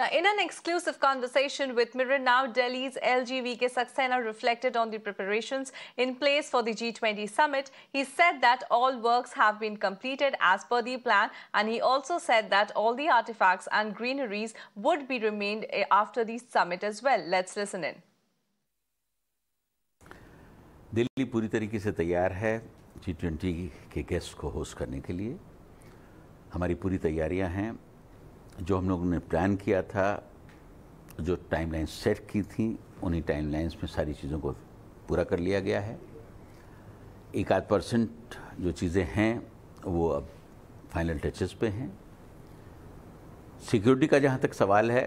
Now, in an exclusive conversation with Mirror Now, Delhi's LGVK Saxena reflected on the preparations in place for the G20 summit. He said that all works have been completed as per the plan, and he also said that all the artifacts and greeneries would be remained eh, after the summit as well. Let's listen in. Delhi पूरी तरीके से तैयार है G twenty के guests. को host करने के जो हम लोगों ने प्लान किया था जो टाइमलाइन सेट की थी उन्हीं टाइमलाइंस में सारी चीज़ों को पूरा कर लिया गया है एक आध परसेंट जो चीज़ें हैं वो अब फाइनल टचेस पे हैं सिक्योरिटी का जहाँ तक सवाल है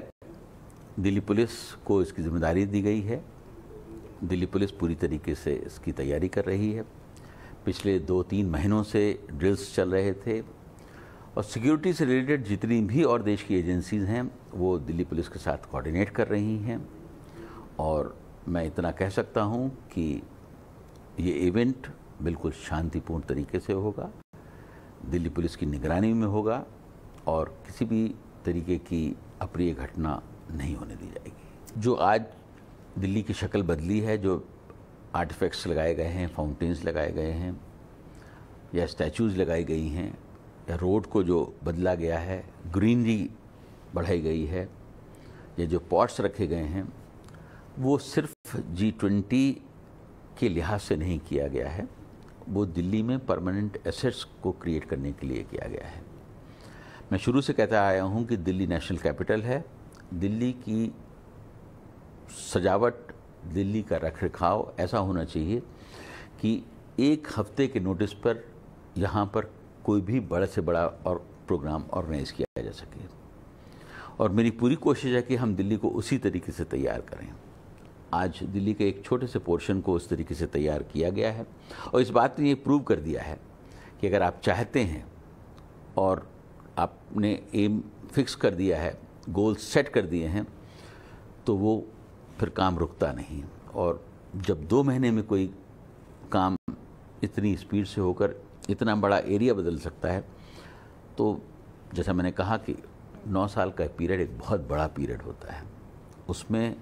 दिल्ली पुलिस को इसकी जिम्मेदारी दी गई है दिल्ली पुलिस पूरी तरीके से इसकी तैयारी कर रही है पिछले दो तीन महीनों से ड्रिल्स चल रहे थे और सिक्योरिटी से रिलेटेड जितनी भी और देश की एजेंसीज़ हैं वो दिल्ली पुलिस के साथ कोऑर्डिनेट कर रही हैं और मैं इतना कह सकता हूं कि ये इवेंट बिल्कुल शांतिपूर्ण तरीके से होगा दिल्ली पुलिस की निगरानी में होगा और किसी भी तरीके की अप्रिय घटना नहीं होने दी जाएगी जो आज दिल्ली की शक्ल बदली है जो आर्टिफैक्ट्स लगाए गए हैं फाउंटेन्स लगाए गए हैं या स्टैचूज़ लगाई गई हैं रोड को जो बदला गया है ग्रीनरी बढ़ाई गई है ये जो पॉट्स रखे गए हैं वो सिर्फ जी ट्वेंटी के लिहाज से नहीं किया गया है वो दिल्ली में परमानेंट एसेट्स को क्रिएट करने के लिए किया गया है मैं शुरू से कहता आया हूँ कि दिल्ली नेशनल कैपिटल है दिल्ली की सजावट दिल्ली का रख रखाव ऐसा होना चाहिए कि एक हफ्ते के नोटिस पर यहाँ पर कोई भी बड़ा से बड़ा और प्रोग्राम ऑर्गेनाइज किया जा सके और मेरी पूरी कोशिश है कि हम दिल्ली को उसी तरीके से तैयार करें आज दिल्ली के एक छोटे से पोर्शन को उस तरीके से तैयार किया गया है और इस बात ने ये प्रूव कर दिया है कि अगर आप चाहते हैं और आपने एम फिक्स कर दिया है गोल सेट कर दिए हैं तो वो फिर काम रुकता नहीं और जब दो महीने में कोई काम इतनी स्पीड से होकर इतना बड़ा एरिया बदल सकता है तो जैसा मैंने कहा कि नौ साल का पीरियड एक बहुत बड़ा पीरियड होता है उसमें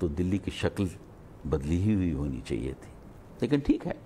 तो दिल्ली की शक्ल बदली ही हुई होनी चाहिए थी लेकिन ठीक है